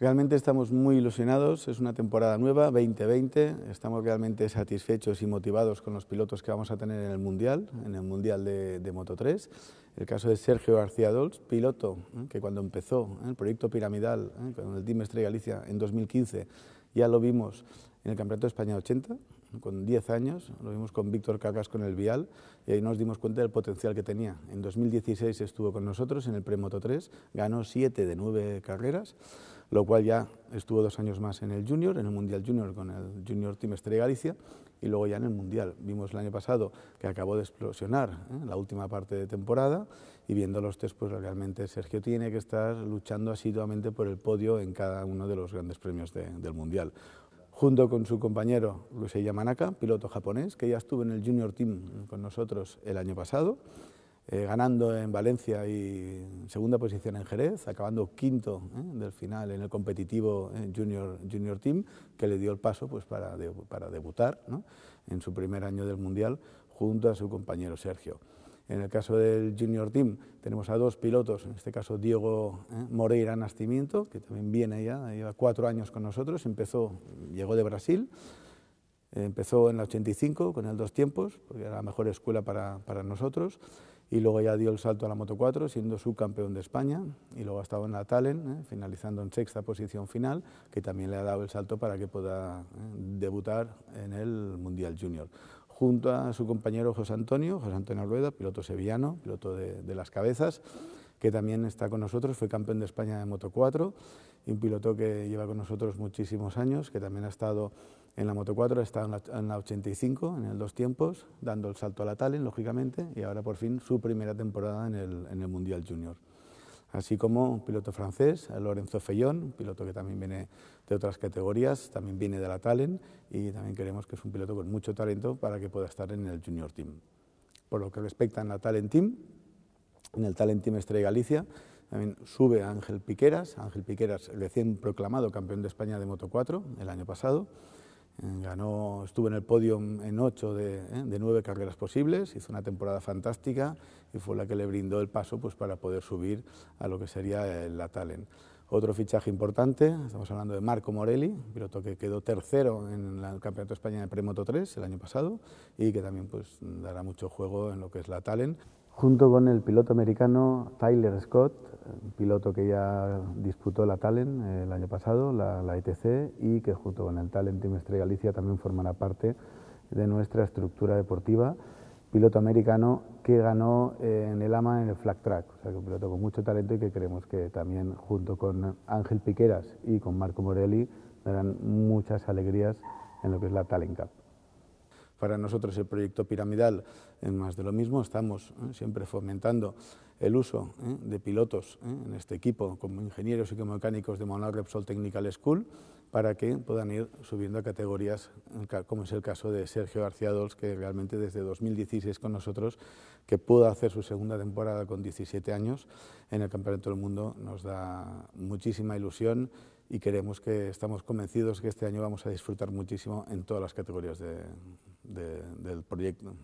Realmente estamos muy ilusionados, es una temporada nueva, 2020, estamos realmente satisfechos y motivados con los pilotos que vamos a tener en el Mundial, en el Mundial de, Moto 3. El caso de Sergio García Dols, piloto ¿eh? que cuando empezó ¿eh? el proyecto piramidal ¿eh? con el Team Estrella Galicia en 2015, ya lo vimos en el Campeonato de España 80, con 10 años, lo vimos con Víctor Cacas con el Vial, y ahí nos dimos cuenta del potencial que tenía. En 2016 estuvo con nosotros en el Premoto 3, ganó 7 de 9 carreras, lo cual ya estuvo dos años más en el Junior, en el Mundial Junior con el Junior Team Estrella Galicia, y luego ya en el Mundial. Vimos el año pasado que acabó de explosionar ¿eh? la última parte de temporada, y viendo los test, pues realmente Sergio tiene que estar luchando asiduamente por el podio en cada uno de los grandes premios del Mundial junto con su compañero Luis Yamanaka, piloto japonés, que ya estuvo en el Junior Team con nosotros el año pasado, eh, ganando en Valencia y segunda posición en Jerez, acabando quinto eh, del final en el competitivo eh, junior, Team, que le dio el paso pues, para, debutar en su primer año del Mundial junto a su compañero Sergio. En el caso del Junior Team tenemos a dos pilotos, en este caso Diego eh, Moreira Nascimiento, que también viene ya, lleva cuatro años con nosotros, empezó, llegó de Brasil, empezó en la 85 con el dos tiempos, porque era la mejor escuela para, nosotros, y luego ya dio el salto a la Moto 4, siendo subcampeón de España, y luego ha estado en la Talent eh, finalizando en sexta posición final, que también le ha dado el salto para que pueda eh, debutar en el Mundial Junior junto a su compañero José Antonio, José Antonio Rueda, piloto sevillano, piloto de, las cabezas, que también está con nosotros, fue campeón de España de Moto 4 y un piloto que lleva con nosotros muchísimos años, que también ha estado en la Moto 4, ha estado en la, 85, en el dos tiempos, dando el salto a la Talen, lógicamente, y ahora por fin su primera temporada en el Mundial Junior así como un piloto francés, Lorenzo Fellón, un piloto que también viene de otras categorías, también viene de la Talent y también queremos que es un piloto con mucho talento para que pueda estar en el Junior Team. Por lo que respecta a la Talent Team, en el Talent Team Estrella Galicia, también sube Ángel Piqueras, Ángel Piqueras recién proclamado campeón de España de Moto 4 el año pasado, eh, ganó, estuvo en el podio en ocho de, eh, de, nueve carreras posibles, hizo una temporada fantástica y fue la que le brindó el paso pues, para poder subir a lo que sería la Talen. Otro fichaje importante, estamos hablando de Marco Morelli, piloto que quedó tercero en el Campeonato de España de Premoto 3 el año pasado y que también pues, dará mucho juego en lo que es la Talen junto con el piloto americano Tyler Scott, piloto que ya disputó la Talent eh, el año pasado, la, ETC, y que junto con el Talent Team Estrella Galicia también formará parte de nuestra estructura deportiva, piloto americano que ganó eh, en el AMA en el flag track, o sea que un piloto con mucho talento y que creemos que también junto con Ángel Piqueras y con Marco Morelli darán muchas alegrías en lo que es la Talent Cup para nosotros el proyecto piramidal es más de lo mismo, estamos ¿eh? siempre fomentando el uso ¿eh? de pilotos ¿eh? en este equipo como ingenieros y como mecánicos de Monarch Repsol Technical School para que puedan ir subiendo a categorías, como es el caso de Sergio García Dols, que realmente desde 2016 con nosotros, que pudo hacer su segunda temporada con 17 años en el Campeonato del Mundo, nos da muchísima ilusión y queremos que estamos convencidos que este año vamos a disfrutar muchísimo en todas las categorías del proyecto.